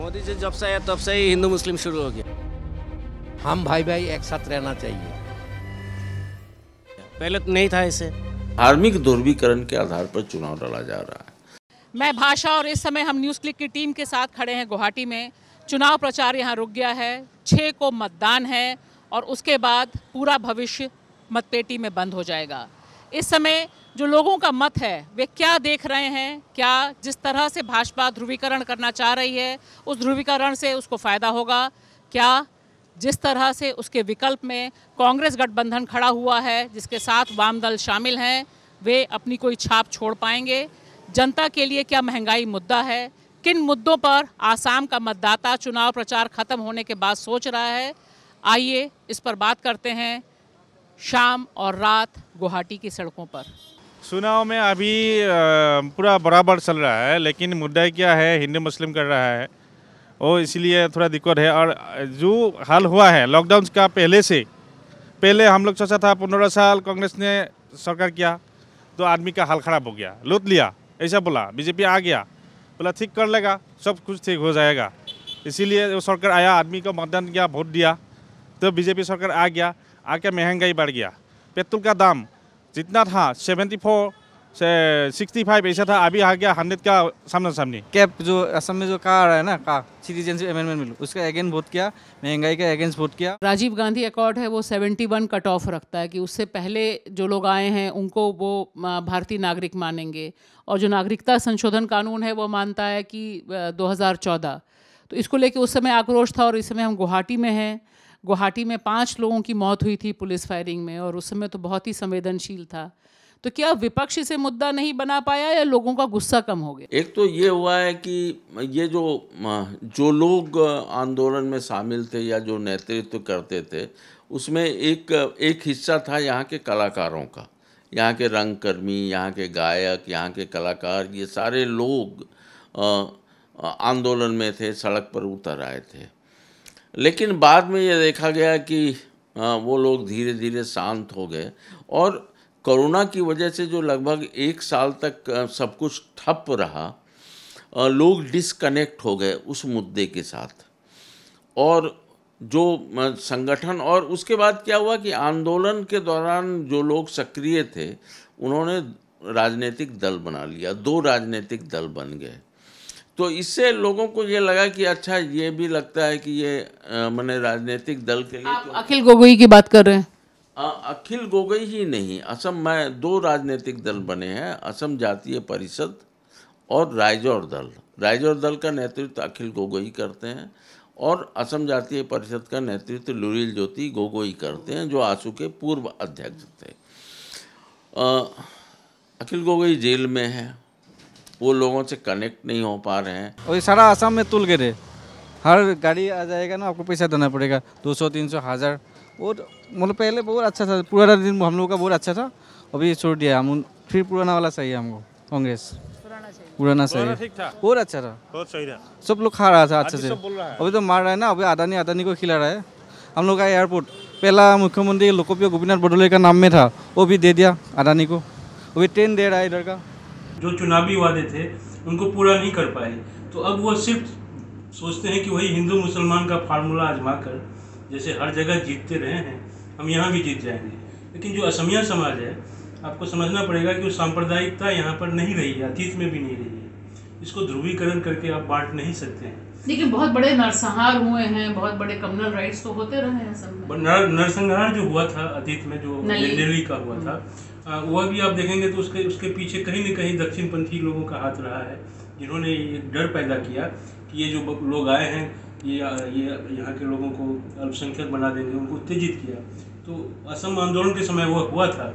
मोदी जी जब से आया तब से ही हिंदू मुस्लिम शुरू हो गया हम भाई भाई एक साथ रहना चाहिए पहले तो नहीं था इसे धार्मिक दुर्वीकरण के आधार पर चुनाव लड़ा जा रहा है मैं भाषा और इस समय हम न्यूज क्लिक की टीम के साथ खड़े हैं गुवाहाटी में चुनाव प्रचार यहाँ रुक गया है छः को मतदान है और उसके बाद पूरा भविष्य मतपेटी में बंद हो जाएगा इस समय जो लोगों का मत है वे क्या देख रहे हैं क्या जिस तरह से भाजपा ध्रुवीकरण करना चाह रही है उस ध्रुवीकरण से उसको फ़ायदा होगा क्या जिस तरह से उसके विकल्प में कांग्रेस गठबंधन खड़ा हुआ है जिसके साथ वाम दल शामिल हैं वे अपनी कोई छाप छोड़ पाएंगे जनता के लिए क्या महंगाई मुद्दा है किन मुद्दों पर आसाम का मतदाता चुनाव प्रचार खत्म होने के बाद सोच रहा है आइए इस पर बात करते हैं शाम और रात गुवाहाटी की सड़कों पर चुनाव में अभी पूरा बराबर चल रहा है लेकिन मुद्दा क्या है हिंदू मुस्लिम कर रहा है वो इसलिए थोड़ा दिक्कत है और जो हाल हुआ है लॉकडाउन का पहले से पहले हम लोग सोचा था पंद्रह साल कांग्रेस ने सरकार किया तो आदमी का हाल ख़राब हो गया लूट लिया ऐसा बोला बीजेपी आ गया बोला ठीक कर लेगा सब कुछ ठीक हो जाएगा इसीलिए सरकार आया आदमी को मतदान किया वोट दिया तो बीजेपी सरकार आ गया आके महंगाई बढ़ गया पेट्रोल का दाम जितना था सेवेंटी फोर से सिक्सटी फाइव ऐसा था अभी आ गया हंड्रेड का सामना सामने कैब जो असम में जो कार है ना का सिटीजनशिप अमेंडमेंट बिल उसका अगेंस्ट वोट किया महंगाई का अगेंस्ट वोट किया राजीव गांधी अकॉर्ड है वो सेवेंटी वन कट ऑफ रखता है कि उससे पहले जो लोग आए हैं उनको वो भारतीय नागरिक मानेंगे और जो नागरिकता संशोधन कानून है वो मानता है कि दो तो इसको लेके उस समय आक्रोश था और इस समय हम गुवाहाटी में हैं गुवाहाटी में पाँच लोगों की मौत हुई थी पुलिस फायरिंग में और उस समय तो बहुत ही संवेदनशील था तो क्या विपक्ष इसे मुद्दा नहीं बना पाया या लोगों का गुस्सा कम हो गया एक तो ये हुआ है कि ये जो जो लोग आंदोलन में शामिल थे या जो नेतृत्व करते थे उसमें एक एक हिस्सा था यहाँ के कलाकारों का यहाँ के रंगकर्मी यहाँ के गायक यहाँ के कलाकार ये सारे लोग आंदोलन में थे सड़क पर उतर आए थे लेकिन बाद में ये देखा गया कि वो लोग धीरे धीरे शांत हो गए और कोरोना की वजह से जो लगभग एक साल तक सब कुछ ठप रहा लोग डिसकनेक्ट हो गए उस मुद्दे के साथ और जो संगठन और उसके बाद क्या हुआ कि आंदोलन के दौरान जो लोग सक्रिय थे उन्होंने राजनीतिक दल बना लिया दो राजनीतिक दल बन गए तो इससे लोगों को ये लगा कि अच्छा ये भी लगता है कि ये मैंने राजनीतिक दल के लिए आप तो- अखिल गोगोई की बात कर रहे हैं अखिल गोगोई ही नहीं असम में दो राजनीतिक दल बने हैं असम जातीय परिषद और रायजोर दल राइजौर दल का नेतृत्व अखिल गोगोई करते हैं और असम जातीय परिषद का नेतृत्व लुरील ज्योति गोगोई करते हैं जो आंसू के पूर्व अध्यक्ष थे अखिल गोगोई जेल में है वो लोगों से कनेक्ट नहीं हो पा रहे हैं और ये सारा आसाम में तुल गए हर गाड़ी आ जाएगा ना आपको पैसा देना पड़ेगा दो सौ तीन सौ हज़ार और मतलब पहले बहुत अच्छा था पुराना दिन हम लोगों का बहुत अच्छा था अभी छोड़ दिया हम फिर पुराना वाला चाहिए हमको कांग्रेस पुराना सही बहुत अच्छा था बहुत सही था सब लोग खा रहा था अच्छा से अभी तो मार रहा है ना अभी आदानी आदानी को खिला रहा है हम लोग का एयरपोर्ट पहला मुख्यमंत्री लोकप्रिय गोपीनाथ बडोले का नाम में था वो भी दे दिया आदानी को वो भी ट्रेन दे रहा है इधर का जो चुनावी वादे थे उनको पूरा नहीं कर पाए तो अब वो सिर्फ सोचते हैं कि वही हिंदू मुसलमान का फार्मूला आजमा कर जैसे हर जगह जीतते रहे हैं हम यहाँ भी जीत जाएंगे लेकिन जो असमिया समाज है आपको समझना पड़ेगा कि वो सांप्रदायिकता यहाँ पर नहीं रही है अतीत में भी नहीं रही है इसको ध्रुवीकरण करके आप बांट नहीं सकते हैं लेकिन बहुत बड़े नरसंहार हुए हैं बहुत बड़े कम्युनल राइट्स तो होते रहे हैं सब में नरसंहार जो हुआ था अतीत में जो दिल्ली का हुआ था वह भी आप देखेंगे तो उसके उसके पीछे कहीं ना कहीं दक्षिणपंथी लोगों का हाथ रहा है जिन्होंने ये डर पैदा किया कि ये जो लोग आए हैं ये ये यहाँ के लोगों को अल्पसंख्यक बना देंगे उनको उत्तेजित किया तो असम आंदोलन के समय वह हुआ था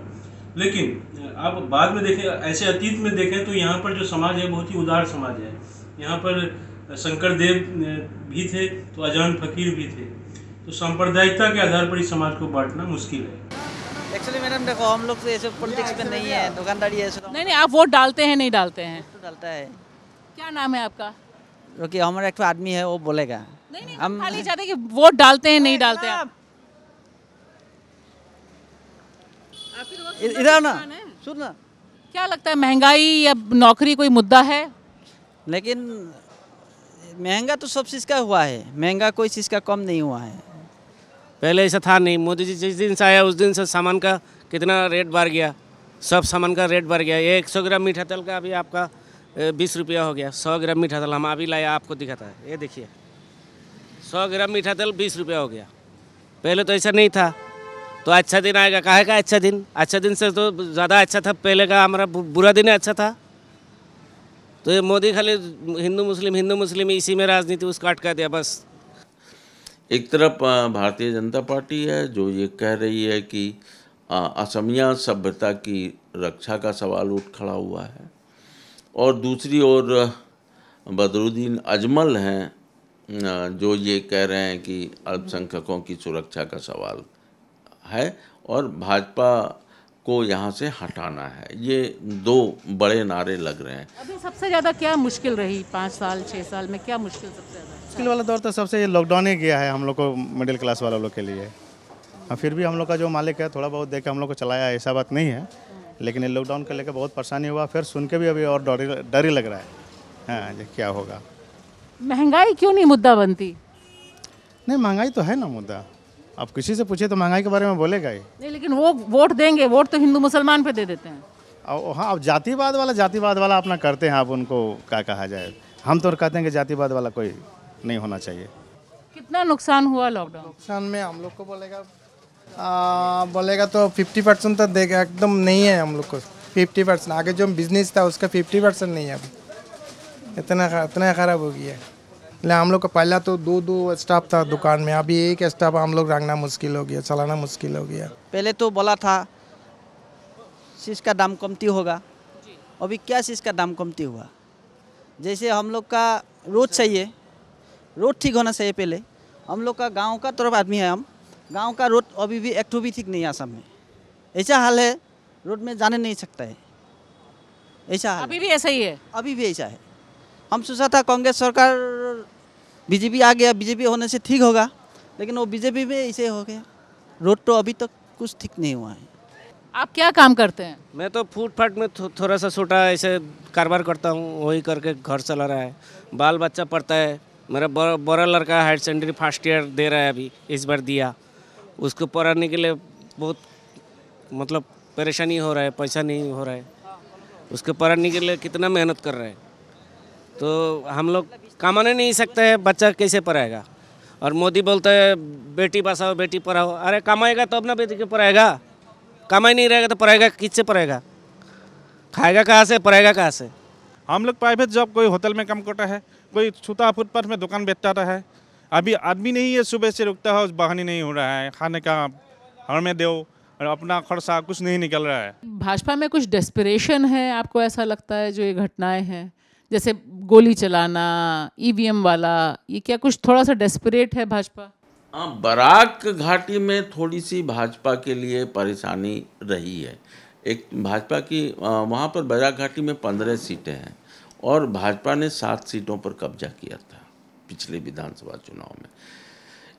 लेकिन आप बाद में देखें ऐसे अतीत में देखें तो यहाँ पर जो समाज है बहुत ही उदार समाज है यहाँ पर शंकर देव भी थे तो अजान फकीर भी थे तो सांप्रदायिकता के आधार पर इस समाज को बांटना मुश्किल है एक्चुअली मैडम देखो हम लोग तो ऐसे पॉलिटिक्स में नहीं है दुकानदारी ऐसे तो- नहीं नहीं आप वोट डालते हैं नहीं डालते हैं तो डालता है क्या नाम है आपका क्योंकि हमारा एक आदमी है वो बोलेगा नहीं नहीं हम खाली चाहते कि वोट डालते हैं नहीं डालते आप इधर ना सुन ना क्या लगता है महंगाई या नौकरी कोई मुद्दा है लेकिन महंगा तो सब चीज़ का हुआ है महंगा कोई चीज़ का कम नहीं हुआ है पहले ऐसा था नहीं मोदी जी जिस दिन से आया उस दिन से सामान का कितना रेट बढ़ गया सब सामान का रेट बढ़ गया एक सौ ग्राम मीठा तेल का अभी आपका बीस रुपया हो गया सौ ग्राम मीठा तेल हम अभी लाया आपको दिखाता है ये देखिए सौ ग्राम मीठा तेल बीस रुपया हो गया पहले तो ऐसा नहीं था तो अच्छा दिन आएगा कहे का अच्छा दिन अच्छा दिन से तो ज़्यादा अच्छा था पहले का हमारा बुरा दिन अच्छा था तो ये मोदी खाली हिंदू मुस्लिम हिंदू मुस्लिम इसी में राजनीति उसको अटका दिया बस एक तरफ भारतीय जनता पार्टी है जो ये कह रही है कि असमिया सभ्यता की रक्षा का सवाल उठ खड़ा हुआ है और दूसरी ओर बदरुद्दीन अजमल हैं जो ये कह रहे हैं कि अल्पसंख्यकों की सुरक्षा का सवाल है और भाजपा को यहाँ से हटाना है ये दो बड़े नारे लग रहे हैं अभी सबसे ज़्यादा क्या मुश्किल रही पाँच साल छः साल में क्या मुश्किल सबसे ज़्यादा मुश्किल वाला दौर तो सबसे ये लॉकडाउन ही गया है हम लोग को मिडिल क्लास वालों लोग के लिए हाँ, फिर भी हम लोग का जो मालिक है थोड़ा बहुत देख के हम लोग को चलाया ऐसा बात नहीं है लेकिन ये लॉकडाउन को लेकर बहुत परेशानी हुआ फिर सुन के भी अभी और डर डर ही लग रहा है हाँ क्या होगा महंगाई क्यों नहीं मुद्दा बनती नहीं महंगाई तो है ना मुद्दा आप किसी से पूछे तो महंगाई के बारे में बोलेगा ही नहीं लेकिन वो वोट देंगे वोट तो हिंदू मुसलमान पे दे देते हैं और हाँ अब जातिवाद वाला जातिवाद वाला अपना करते हैं आप उनको क्या कहा जाए हम तो कहते हैं कि जातिवाद वाला कोई नहीं होना चाहिए कितना नुकसान हुआ लॉकडाउन नुकसान में हम लोग को बोलेगा बोलेगा तो फिफ्टी परसेंट तो देगा एकदम नहीं है हम लोग को फिफ्टी परसेंट आगे जो बिजनेस था उसका फिफ्टी परसेंट नहीं है अब इतना इतना ख़राब हो गया है हम लोग का पहला तो दो दो स्टाफ था दुकान में अभी एक स्टाफ हम लोग रंगना मुश्किल हो गया चलाना मुश्किल हो गया पहले तो बोला था चीज का दाम कमती होगा अभी क्या चीज़ का दाम कमती हुआ जैसे हम लोग का रोज चाहिए रोड ठीक होना चाहिए पहले हम लोग का गांव का तरफ आदमी है हम गांव का रोड अभी भी एक भी ठीक नहीं है आसाम में ऐसा हाल है रोड में जाने नहीं सकता है ऐसा हाल अभी भी ऐसा ही है अभी भी ऐसा है हम सोचा था कांग्रेस सरकार बीजेपी आ गया बीजेपी होने से ठीक होगा लेकिन वो बीजेपी में ऐसे हो गया रोड तो अभी तक कुछ ठीक नहीं हुआ है आप क्या काम करते हैं मैं तो फूटफाट में थो, थोड़ा सा छोटा ऐसे कारोबार करता हूँ वही करके घर चला रहा है बाल बच्चा पढ़ता है मेरा बड़ा बड़ा लड़का हायर सेकेंडरी फर्स्ट ईयर दे रहा है अभी इस बार दिया उसको पढ़ाने के लिए बहुत मतलब परेशानी हो रहा है पैसा नहीं हो रहा है उसको पढ़ाने के लिए कितना मेहनत कर रहा है तो हम लोग कमाने नहीं सकते हैं बच्चा कैसे पढ़ाएगा और मोदी बोलते हैं बेटी बसाओ बेटी पढ़ाओ अरे कमाएगा तो अपना बेटी को पढ़ाएगा कमाई नहीं रहेगा तो पढ़ाएगा किससे पढ़ाएगा खाएगा कहाँ से पढ़ाएगा कहाँ से हम लोग प्राइवेट जॉब कोई होटल में कम कोटा है कोई छूता फुटपाथ में दुकान बेचता है अभी आदमी नहीं है सुबह से रुकता है बहानी नहीं हो रहा है खाने का हर में दो और अपना खर्चा कुछ नहीं निकल रहा है भाजपा में कुछ डेस्परेशन है आपको ऐसा लगता है जो ये घटनाएं हैं जैसे गोली चलाना ईवीएम e वाला ये क्या कुछ थोड़ा सा डेस्परेट है भाजपा हाँ बराक घाटी में थोड़ी सी भाजपा के लिए परेशानी रही है एक भाजपा की वहाँ पर बराक घाटी में पंद्रह सीटें हैं और भाजपा ने सात सीटों पर कब्जा किया था पिछले विधानसभा चुनाव में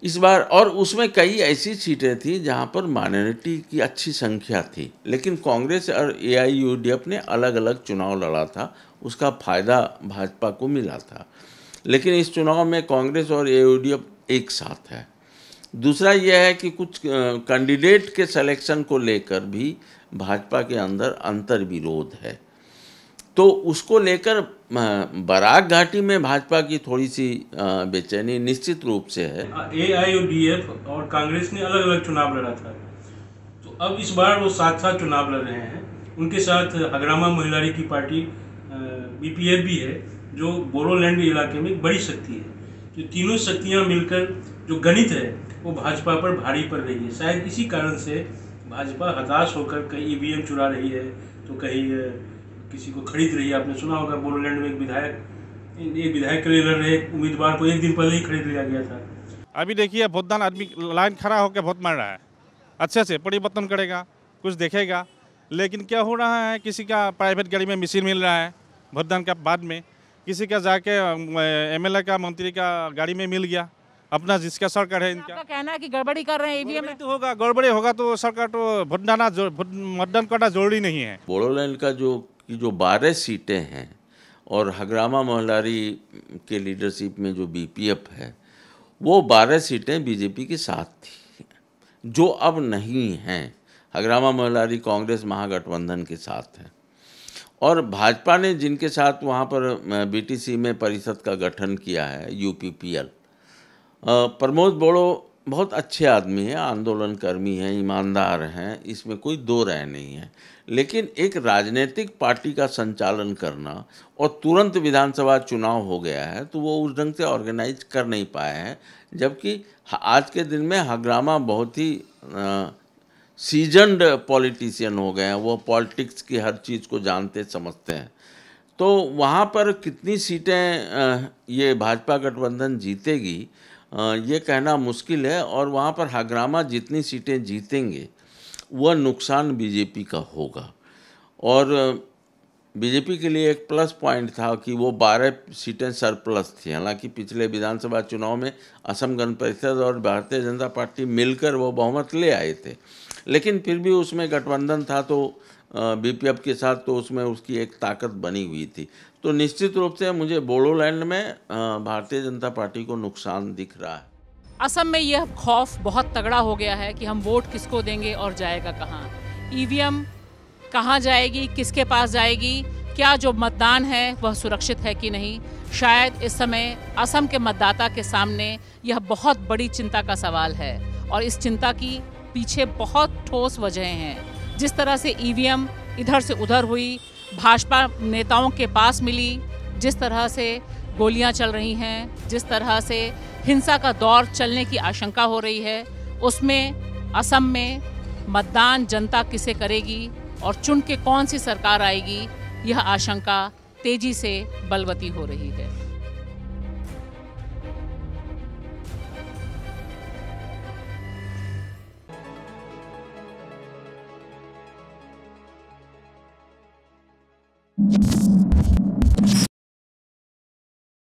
इस बार और उसमें कई ऐसी सीटें थी जहां पर माइनॉरिटी की अच्छी संख्या थी लेकिन कांग्रेस और एआईयूडीएफ ने अलग अलग चुनाव लड़ा था उसका फायदा भाजपा को मिला था लेकिन इस चुनाव में कांग्रेस और ए एक साथ है दूसरा यह है कि कुछ कैंडिडेट के सिलेक्शन को लेकर भी भाजपा के अंदर अंतर विरोध है तो उसको लेकर बराक घाटी में भाजपा की थोड़ी सी बेचैनी निश्चित रूप से है ए हाँ, आई और डी एफ और कांग्रेस ने अलग अलग चुनाव लड़ा था तो अब इस बार वो साथ साथ चुनाव लड़ रहे हैं उनके साथ हगरामा महिलाड़ी की पार्टी बी पी एफ भी है जो बोडोलैंड इलाके में बड़ी शक्ति है जो तो तीनों शक्तियाँ मिलकर जो गणित है वो भाजपा पर भारी पड़ रही है शायद इसी कारण से भाजपा हताश होकर कहीं ई e चुरा रही है तो कहीं किसी को खरीद रही है आपने सुना होगा बोडोलैंड में एक विधायक एक विधायक के लिए लड़ रहे उम्मीदवार को एक दिन पहले ही खरीद लिया गया था अभी देखिए बहुत धन आदमी लाइन खड़ा होकर बहुत मर रहा है अच्छे से परिवर्तन करेगा कुछ देखेगा लेकिन क्या हो रहा है किसी का प्राइवेट गाड़ी में मशीन मिल रहा है भोटदान का बाद में किसी का जाके एमएलए का मंत्री का गाड़ी में मिल गया अपना जिसका सरकार है इनका कहना है कि गड़बड़ी कर रहे हैं ईवीएम तो होगा गड़बड़ी होगा तो सरकार तो भोट डालना मतदान करना जरूरी नहीं है बोडोलैंड का जो कि जो बारह सीटें हैं और हगरामा मोहलारी के लीडरशिप में जो बीपीएफ है वो बारह सीटें बीजेपी के साथ थी जो अब नहीं हैं हगरामा मोहलारी कांग्रेस महागठबंधन के साथ है और भाजपा ने जिनके साथ वहाँ पर बीटीसी में परिषद का गठन किया है यूपीपीएल प्रमोद बोड़ो बहुत अच्छे आदमी हैं आंदोलनकर्मी हैं ईमानदार हैं इसमें कोई दो राय नहीं है लेकिन एक राजनीतिक पार्टी का संचालन करना और तुरंत विधानसभा चुनाव हो गया है तो वो उस ढंग से ऑर्गेनाइज कर नहीं पाए हैं जबकि आज के दिन में हग्रामा बहुत ही सीजनड पॉलिटिशियन हो गए हैं वो पॉलिटिक्स की हर चीज़ को जानते समझते हैं तो वहाँ पर कितनी सीटें ये भाजपा गठबंधन जीतेगी ये कहना मुश्किल है और वहाँ पर हाग्रामा जितनी सीटें जीतेंगे वह नुकसान बीजेपी का होगा और बीजेपी के लिए एक प्लस पॉइंट था कि वो 12 सीटें सरप्लस थी हालांकि पिछले विधानसभा चुनाव में असम गण परिषद और भारतीय जनता पार्टी मिलकर वो बहुमत ले आए थे लेकिन फिर भी उसमें गठबंधन था तो बीपीएफ के साथ तो उसमें उसकी एक ताकत बनी हुई थी तो निश्चित रूप से मुझे बोडोलैंड में भारतीय जनता पार्टी को नुकसान दिख रहा है असम में यह खौफ बहुत तगड़ा हो गया है कि हम वोट किसको देंगे और जाएगा कहाँ ईवीएम e कहाँ जाएगी किसके पास जाएगी क्या जो मतदान है वह सुरक्षित है कि नहीं शायद इस समय असम के मतदाता के सामने यह बहुत बड़ी चिंता का सवाल है और इस चिंता की पीछे बहुत ठोस वजहें हैं जिस तरह से ई e इधर से उधर हुई भाजपा नेताओं के पास मिली जिस तरह से गोलियां चल रही हैं जिस तरह से हिंसा का दौर चलने की आशंका हो रही है उसमें असम में मतदान जनता किसे करेगी और चुन के कौन सी सरकार आएगी यह आशंका तेजी से बलवती हो रही है